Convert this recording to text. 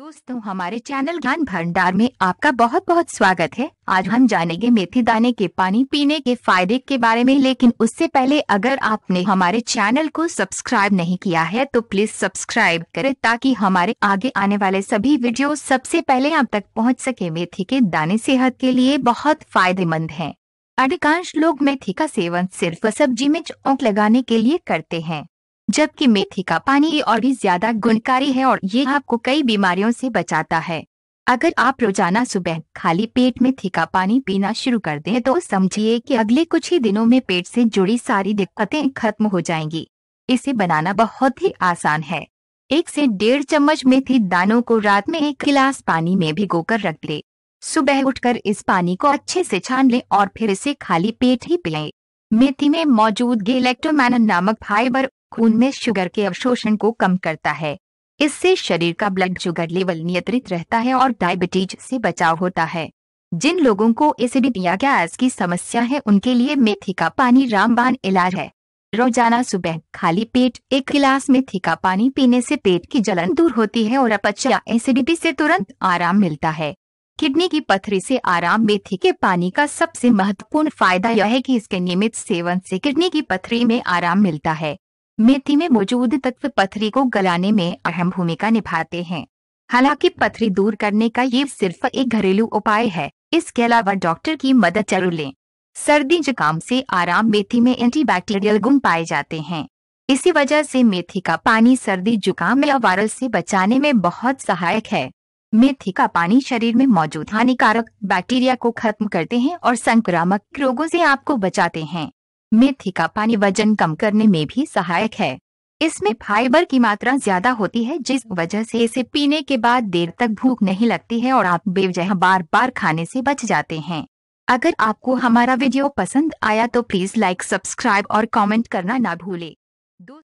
दोस्तों हमारे चैनल ज्ञान भंडार में आपका बहुत बहुत स्वागत है आज हम जानेंगे मेथी दाने के पानी पीने के फायदे के बारे में लेकिन उससे पहले अगर आपने हमारे चैनल को सब्सक्राइब नहीं किया है तो प्लीज सब्सक्राइब करें ताकि हमारे आगे आने वाले सभी वीडियो सबसे पहले आप तक पहुँच सके मेथी के दाने सेहत के लिए बहुत फायदेमंद है अधिकांश लोग मेथी का सेवन सिर्फ सब्जी में चौक लगाने के लिए करते हैं जबकि मेथी का पानी और भी ज्यादा गुणकारी है और ये आपको कई बीमारियों से बचाता है अगर आप रोजाना सुबह खाली पेट में थीका पानी पीना शुरू कर दें तो समझिए कि अगले कुछ ही दिनों में पेट से जुड़ी सारी दिक्कतें खत्म हो जाएंगी इसे बनाना बहुत ही आसान है एक से डेढ़ चम्मच मेथी दानों को रात में एक गिलास पानी में भिगोकर रख दे सुबह उठकर इस पानी को अच्छे से छान लें और फिर इसे खाली पेट ही पिलाएं। मेथी में मौजूद गेलेक्टोमैन नामक फाइबर खून में शुगर के अवशोषण को कम करता है इससे शरीर का ब्लड शुगर लेवल नियंत्रित रहता है और डायबिटीज से बचाव होता है जिन लोगों को एसिडिटी या गैस की समस्या है उनके लिए मेथी का पानी रामबान इलाज है रोजाना सुबह खाली पेट एक गिलास मेथी का पानी पीने से पेट की जलन दूर होती है और अपच या एसिडिटी से तुरंत आराम मिलता है किडनी की पथरी से आराम मेथी के पानी का सबसे महत्वपूर्ण फायदा यह है कि इसके नियमित सेवन से किडनी की पथरी में आराम मिलता है मेथी में मौजूद तत्व पथरी को गलाने में अहम भूमिका निभाते हैं हालांकि पथरी दूर करने का ये सिर्फ एक घरेलू उपाय है इसके अलावा डॉक्टर की मदद जरूर लें सर्दी जुकाम से आराम मेथी में एंटीबैक्टीरियल गुण पाए जाते हैं इसी वजह से मेथी का पानी सर्दी जुकाम या वायरल से बचाने में बहुत सहायक है मेथी का पानी शरीर में मौजूद हानिकारक बैक्टीरिया को खत्म करते हैं और संक्रामक रोगों से आपको बचाते हैं मेथी का पानी वजन कम करने में भी सहायक है इसमें फाइबर की मात्रा ज्यादा होती है जिस वजह से इसे पीने के बाद देर तक भूख नहीं लगती है और आप बेवजह बार बार खाने से बच जाते हैं अगर आपको हमारा वीडियो पसंद आया तो प्लीज लाइक सब्सक्राइब और कमेंट करना ना भूले